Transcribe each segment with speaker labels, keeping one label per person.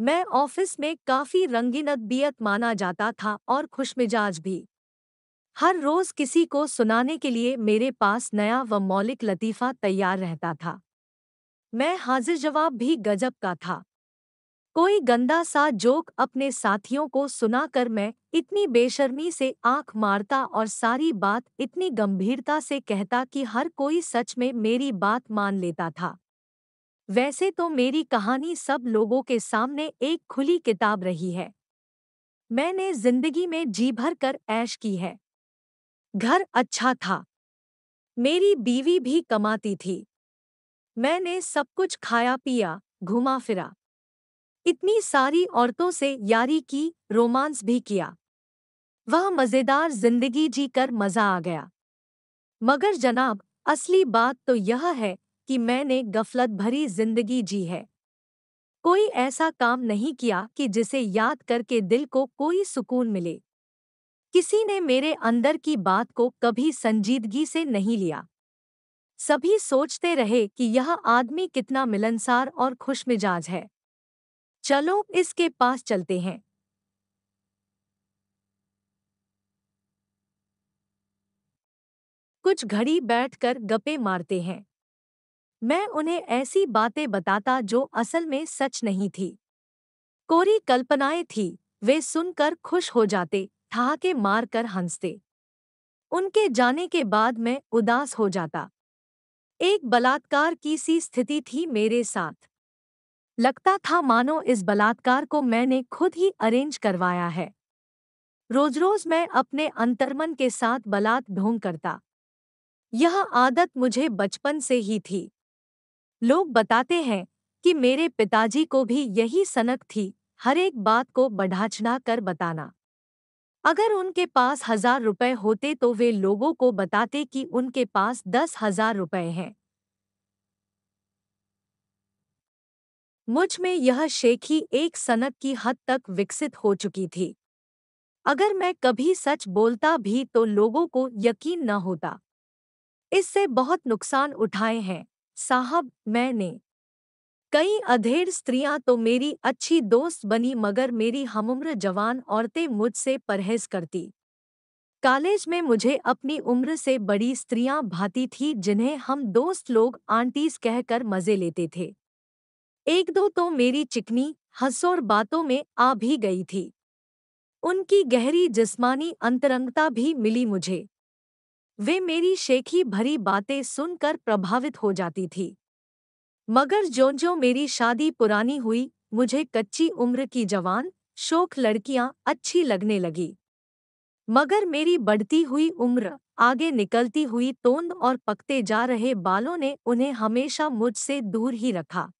Speaker 1: मैं ऑफिस में काफी रंगीन अदबियत माना जाता था और खुशमिजाज भी हर रोज किसी को सुनाने के लिए मेरे पास नया व मौलिक लतीफ़ा तैयार रहता था मैं हाजिर जवाब भी गजब का था कोई गंदा सा जोक अपने साथियों को सुनाकर मैं इतनी बेशर्मी से आंख मारता और सारी बात इतनी गंभीरता से कहता कि हर कोई सच में मेरी बात मान लेता था वैसे तो मेरी कहानी सब लोगों के सामने एक खुली किताब रही है मैंने जिंदगी में जी भर कर ऐश की है घर अच्छा था मेरी बीवी भी कमाती थी मैंने सब कुछ खाया पिया घुमा फिरा इतनी सारी औरतों से यारी की रोमांस भी किया वह मज़ेदार जिंदगी जीकर मज़ा आ गया मगर जनाब असली बात तो यह है कि मैंने गफलत भरी जिंदगी जी है कोई ऐसा काम नहीं किया कि जिसे याद करके दिल को कोई सुकून मिले किसी ने मेरे अंदर की बात को कभी संजीदगी से नहीं लिया सभी सोचते रहे कि यह आदमी कितना मिलनसार और खुशमिजाज है चलो इसके पास चलते हैं कुछ घड़ी बैठकर गप्पे मारते हैं मैं उन्हें ऐसी बातें बताता जो असल में सच नहीं थी कोरी कल्पनाएं थी वे सुनकर खुश हो जाते ठहाके मार कर हंसते उनके जाने के बाद मैं उदास हो जाता एक बलात्कार की सी स्थिति थी मेरे साथ लगता था मानो इस बलात्कार को मैंने खुद ही अरेंज करवाया है रोज रोज मैं अपने अंतर्मन के साथ बलात् ढोंग करता यह आदत मुझे बचपन से ही थी लोग बताते हैं कि मेरे पिताजी को भी यही सनक थी हर एक बात को बढ़ाचढ़ा कर बताना अगर उनके पास हजार रुपए होते तो वे लोगों को बताते कि उनके पास दस हजार रुपए हैं मुझ में यह शेखी एक सनक की हद तक विकसित हो चुकी थी अगर मैं कभी सच बोलता भी तो लोगों को यकीन न होता इससे बहुत नुकसान उठाए हैं साहब मैंने कई अधेड़ स्त्रियां तो मेरी अच्छी दोस्त बनी मगर मेरी हमउम्र जवान औरतें मुझसे परहेज करती कॉलेज में मुझे अपनी उम्र से बड़ी स्त्रियां भाती थी जिन्हें हम दोस्त लोग आंटीज कहकर मजे लेते थे एक दो तो मेरी चिकनी हंसोर बातों में आ भी गई थी उनकी गहरी जिस्मानी अंतरंगता भी मिली मुझे वे मेरी शेखी भरी बातें सुनकर प्रभावित हो जाती थी मगर ज्यो ज्यो मेरी शादी पुरानी हुई मुझे कच्ची उम्र की जवान शोक लड़कियां अच्छी लगने लगी मगर मेरी बढ़ती हुई उम्र आगे निकलती हुई तोंद और पकते जा रहे बालों ने उन्हें हमेशा मुझसे दूर ही रखा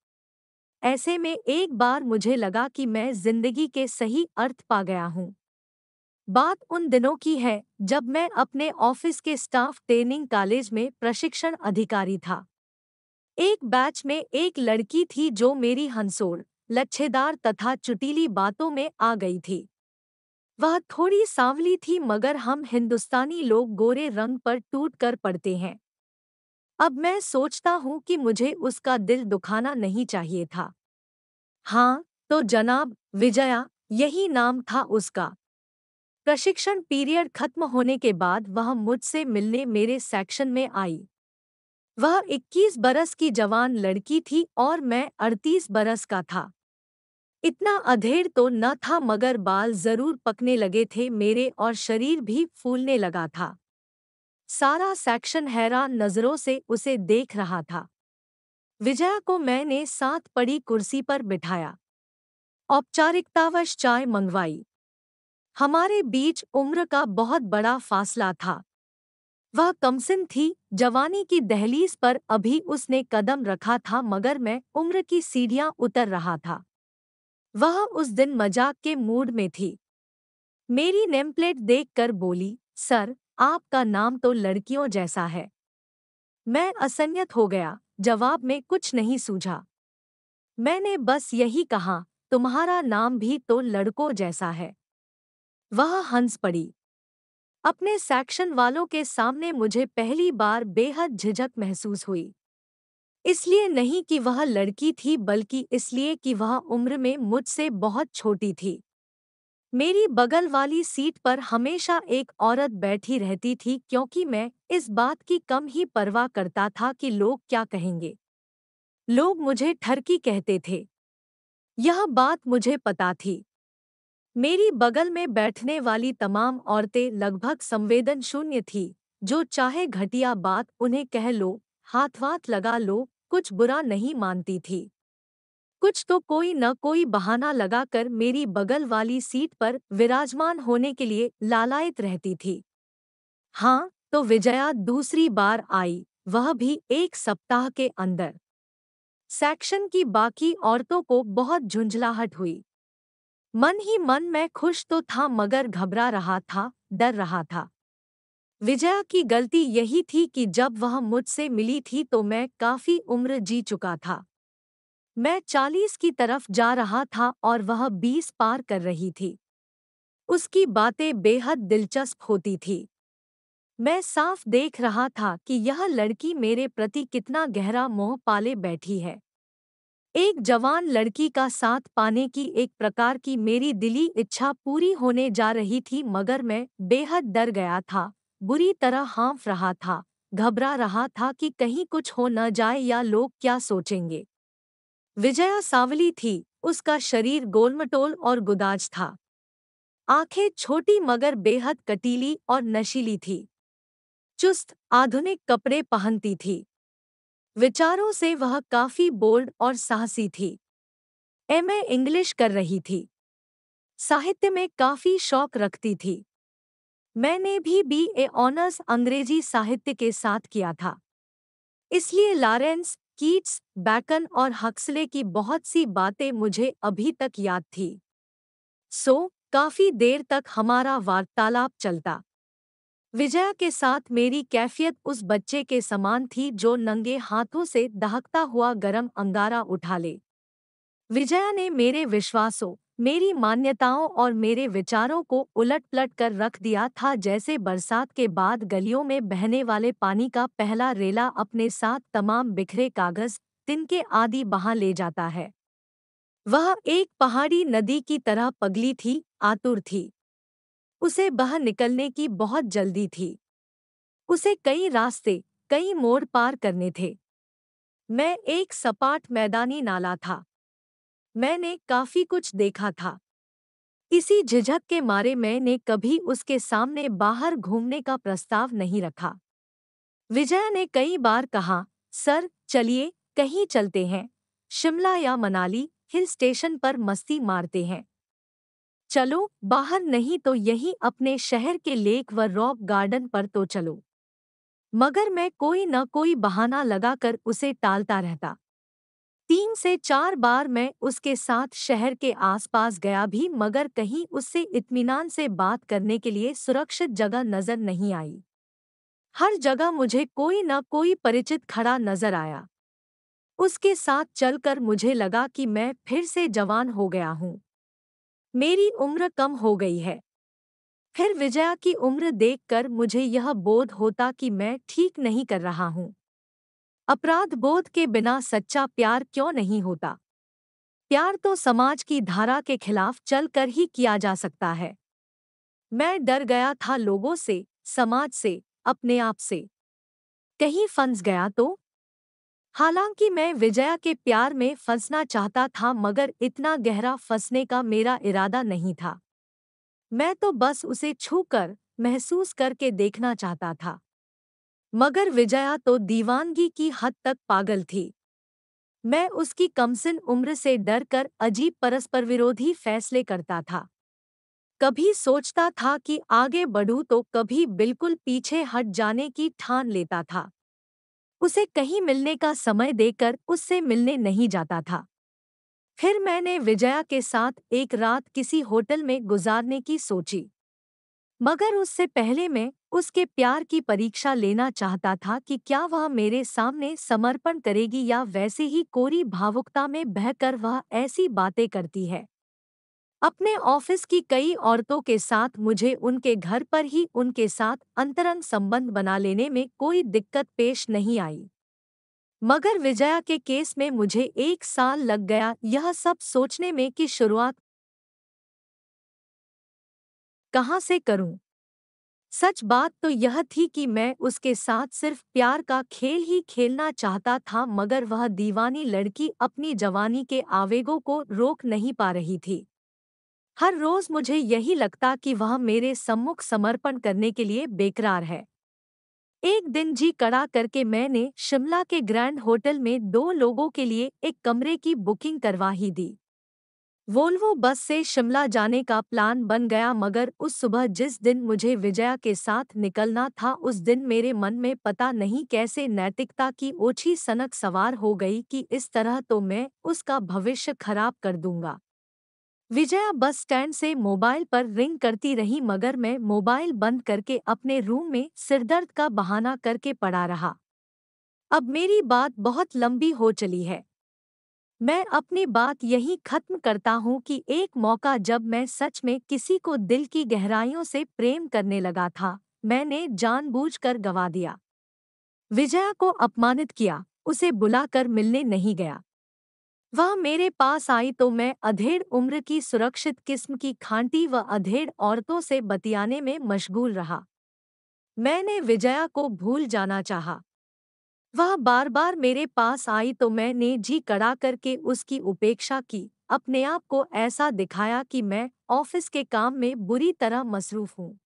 Speaker 1: ऐसे में एक बार मुझे लगा कि मैं जिंदगी के सही अर्थ पा गया हूँ बात उन दिनों की है जब मैं अपने ऑफिस के स्टाफ ट्रेनिंग कॉलेज में प्रशिक्षण अधिकारी था एक बैच में एक लड़की थी जो मेरी हंसोड़ लच्छेदार तथा चुटीली बातों में आ गई थी वह थोड़ी सांवली थी मगर हम हिंदुस्तानी लोग गोरे रंग पर टूट कर पड़ते हैं अब मैं सोचता हूँ कि मुझे उसका दिल दुखाना नहीं चाहिए था हाँ तो जनाब विजया यही नाम था उसका प्रशिक्षण पीरियड खत्म होने के बाद वह मुझसे मिलने मेरे सेक्शन में आई वह 21 बरस की जवान लड़की थी और मैं 38 बरस का था इतना अधेड़ तो न था मगर बाल जरूर पकने लगे थे मेरे और शरीर भी फूलने लगा था सारा सेक्शन हैरान नज़रों से उसे देख रहा था विजया को मैंने साथ पड़ी कुर्सी पर बिठाया औपचारिकतावश चाय मंगवाई हमारे बीच उम्र का बहुत बड़ा फासला था वह कमसिन थी जवानी की दहलीज पर अभी उसने कदम रखा था मगर मैं उम्र की सीढ़ियां उतर रहा था वह उस दिन मजाक के मूड में थी मेरी नेमप्लेट देखकर बोली सर आपका नाम तो लड़कियों जैसा है मैं असंयत हो गया जवाब में कुछ नहीं सूझा मैंने बस यही कहा तुम्हारा नाम भी तो लड़कों जैसा है वह हंस पड़ी अपने सैक्शन वालों के सामने मुझे पहली बार बेहद झिझक महसूस हुई इसलिए नहीं कि वह लड़की थी बल्कि इसलिए कि वह उम्र में मुझसे बहुत छोटी थी मेरी बगल वाली सीट पर हमेशा एक औरत बैठी रहती थी क्योंकि मैं इस बात की कम ही परवाह करता था कि लोग क्या कहेंगे लोग मुझे ठरकी कहते थे यह बात मुझे पता थी मेरी बगल में बैठने वाली तमाम औरतें लगभग संवेदन शून्य थी जो चाहे घटिया बात उन्हें कह लो हाथ वाथ लगा लो कुछ बुरा नहीं मानती थी कुछ तो कोई न कोई बहाना लगाकर मेरी बगल वाली सीट पर विराजमान होने के लिए लालायत रहती थी हाँ तो विजया दूसरी बार आई वह भी एक सप्ताह के अंदर सेक्शन की बाकी औरतों को बहुत झुंझलाहट हुई मन ही मन मैं खुश तो था मगर घबरा रहा था डर रहा था विजया की गलती यही थी कि जब वह मुझसे मिली थी तो मैं काफी उम्र जी चुका था मैं चालीस की तरफ जा रहा था और वह बीस पार कर रही थी उसकी बातें बेहद दिलचस्प होती थी मैं साफ देख रहा था कि यह लड़की मेरे प्रति कितना गहरा मोह पाले बैठी है एक जवान लड़की का साथ पाने की एक प्रकार की मेरी दिली इच्छा पूरी होने जा रही थी मगर मैं बेहद डर गया था बुरी तरह हाँफ रहा था घबरा रहा था कि कहीं कुछ हो न जाए या लोग क्या सोचेंगे विजया सावली थी उसका शरीर गोलमटोल और गुदाज था आंखें छोटी मगर बेहद कटीली और नशीली थी चुस्त आधुनिक कपड़े पहनती थी विचारों से वह काफी बोल्ड और साहसी थी एम इंग्लिश कर रही थी साहित्य में काफी शौक रखती थी मैंने भी बी ए ऑनर्स अंग्रेजी साहित्य के साथ किया था इसलिए लॉरेंस कीट्स बैकन और हक्सले की बहुत सी बातें मुझे अभी तक याद थी सो काफी देर तक हमारा वार्तालाप चलता विजया के साथ मेरी कैफियत उस बच्चे के समान थी जो नंगे हाथों से दहकता हुआ गरम अंगारा उठा ले विजया ने मेरे विश्वासों मेरी मान्यताओं और मेरे विचारों को उलट पलट कर रख दिया था जैसे बरसात के बाद गलियों में बहने वाले पानी का पहला रेला अपने साथ तमाम बिखरे कागज तिनके आदि बहा ले जाता है वह एक पहाड़ी नदी की तरह पगली थी आतुर थी उसे बाहर निकलने की बहुत जल्दी थी उसे कई रास्ते कई मोड़ पार करने थे मैं एक सपाट मैदानी नाला था मैंने काफी कुछ देखा था इसी झिझक के मारे मैंने कभी उसके सामने बाहर घूमने का प्रस्ताव नहीं रखा विजया ने कई बार कहा सर चलिए कहीं चलते हैं शिमला या मनाली हिल स्टेशन पर मस्ती मारते हैं चलो बाहर नहीं तो यहीं अपने शहर के लेक व रॉक गार्डन पर तो चलो मगर मैं कोई न कोई बहाना लगाकर उसे टालता रहता तीन से चार बार मैं उसके साथ शहर के आसपास गया भी मगर कहीं उससे इत्मीनान से बात करने के लिए सुरक्षित जगह नजर नहीं आई हर जगह मुझे कोई न कोई परिचित खड़ा नजर आया उसके साथ चलकर मुझे लगा कि मैं फिर से जवान हो गया हूँ मेरी उम्र कम हो गई है फिर विजया की उम्र देखकर मुझे यह बोध होता कि मैं ठीक नहीं कर रहा हूं अपराध बोध के बिना सच्चा प्यार क्यों नहीं होता प्यार तो समाज की धारा के खिलाफ चल कर ही किया जा सकता है मैं डर गया था लोगों से समाज से अपने आप से कहीं फंस गया तो हालांकि मैं विजया के प्यार में फंसना चाहता था मगर इतना गहरा फंसने का मेरा इरादा नहीं था मैं तो बस उसे छूकर महसूस करके देखना चाहता था मगर विजया तो दीवानगी की हद तक पागल थी मैं उसकी कमसिन उम्र से डर कर अजीब परस्पर विरोधी फैसले करता था कभी सोचता था कि आगे बढ़ूं तो कभी बिल्कुल पीछे हट जाने की ठान लेता था उसे कहीं मिलने का समय देकर उससे मिलने नहीं जाता था फिर मैंने विजया के साथ एक रात किसी होटल में गुजारने की सोची मगर उससे पहले मैं उसके प्यार की परीक्षा लेना चाहता था कि क्या वह मेरे सामने समर्पण करेगी या वैसे ही कोरी भावुकता में बहकर वह ऐसी बातें करती है अपने ऑफिस की कई औरतों के साथ मुझे उनके घर पर ही उनके साथ अंतरंग संबंध बना लेने में कोई दिक्कत पेश नहीं आई मगर विजया के केस में मुझे एक साल लग गया यह सब सोचने में कि शुरुआत कहाँ से करूं सच बात तो यह थी कि मैं उसके साथ सिर्फ प्यार का खेल ही खेलना चाहता था मगर वह दीवानी लड़की अपनी जवानी के आवेगों को रोक नहीं पा रही थी हर रोज मुझे यही लगता कि वह मेरे सम्मुख समर्पण करने के लिए बेकरार है एक दिन जी कड़ा करके मैंने शिमला के ग्रैंड होटल में दो लोगों के लिए एक कमरे की बुकिंग करवा ही दी वोल्वो बस से शिमला जाने का प्लान बन गया मगर उस सुबह जिस दिन मुझे विजया के साथ निकलना था उस दिन मेरे मन में पता नहीं कैसे नैतिकता की ओछी सनक सवार हो गई कि इस तरह तो मैं उसका भविष्य खराब कर दूंगा विजया बस स्टैंड से मोबाइल पर रिंग करती रही मगर मैं मोबाइल बंद करके अपने रूम में सिरदर्द का बहाना करके पड़ा रहा अब मेरी बात बहुत लंबी हो चली है मैं अपनी बात यहीं खत्म करता हूँ कि एक मौका जब मैं सच में किसी को दिल की गहराइयों से प्रेम करने लगा था मैंने जानबूझकर गवा दिया विजया को अपमानित किया उसे बुलाकर मिलने नहीं गया वह मेरे पास आई तो मैं अधेड़ उम्र की सुरक्षित किस्म की खांटी व अधेड़ औरतों से बतियाने में मशगूल रहा मैंने विजया को भूल जाना चाहा। वह बार बार मेरे पास आई तो मैंने जी कड़ा करके उसकी उपेक्षा की अपने आप को ऐसा दिखाया कि मैं ऑफिस के काम में बुरी तरह मसरूफ हूँ